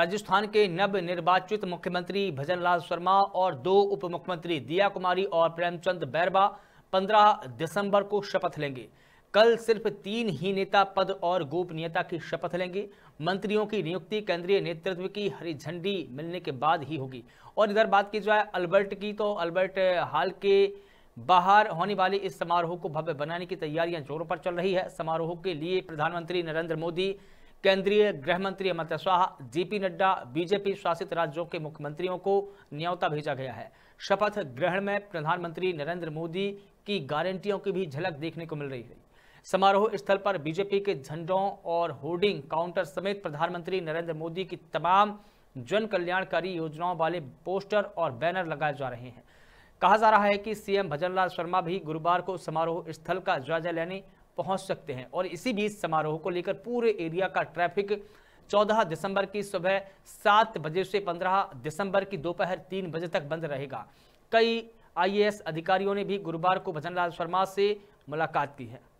राजस्थान के नव निर्वाचित मुख्यमंत्री भजनलाल शर्मा और दो उप मुख्यमंत्री दिया कुमारी और प्रेमचंद बैरवा 15 दिसंबर को शपथ लेंगे कल सिर्फ तीन ही नेता पद और गोपनीयता की शपथ लेंगे मंत्रियों की नियुक्ति केंद्रीय नेतृत्व की हरी झंडी मिलने के बाद ही होगी और इधर बात की जाए अल्बर्ट की तो अल्बर्ट हाल के बाहर होने वाले इस समारोह को भव्य बनाने की तैयारियां जोरों पर चल रही है समारोह के लिए प्रधानमंत्री नरेंद्र मोदी केंद्रीय गृह मंत्री अमित शाह जेपी नड्डा बीजेपी शासित राज्यों के मुख्यमंत्रियों को न्यौता भेजा गया है शपथ ग्रहण में प्रधानमंत्री नरेंद्र मोदी की गारंटियों की भी झलक देखने को मिल रही है समारोह स्थल पर बीजेपी के झंडों और होर्डिंग काउंटर समेत प्रधानमंत्री नरेंद्र मोदी की तमाम जन कल्याणकारी योजनाओं वाले पोस्टर और बैनर लगाए जा रहे हैं कहा जा रहा है कि सीएम भजनलाल शर्मा भी गुरुवार को समारोह स्थल का जायजा लेने पहुंच सकते हैं और इसी बीच समारोह को लेकर पूरे एरिया का ट्रैफिक 14 दिसंबर की सुबह सात बजे से 15 दिसंबर की दोपहर तीन बजे तक बंद रहेगा कई आईएएस अधिकारियों ने भी गुरुवार को भजनलाल शर्मा से मुलाकात की है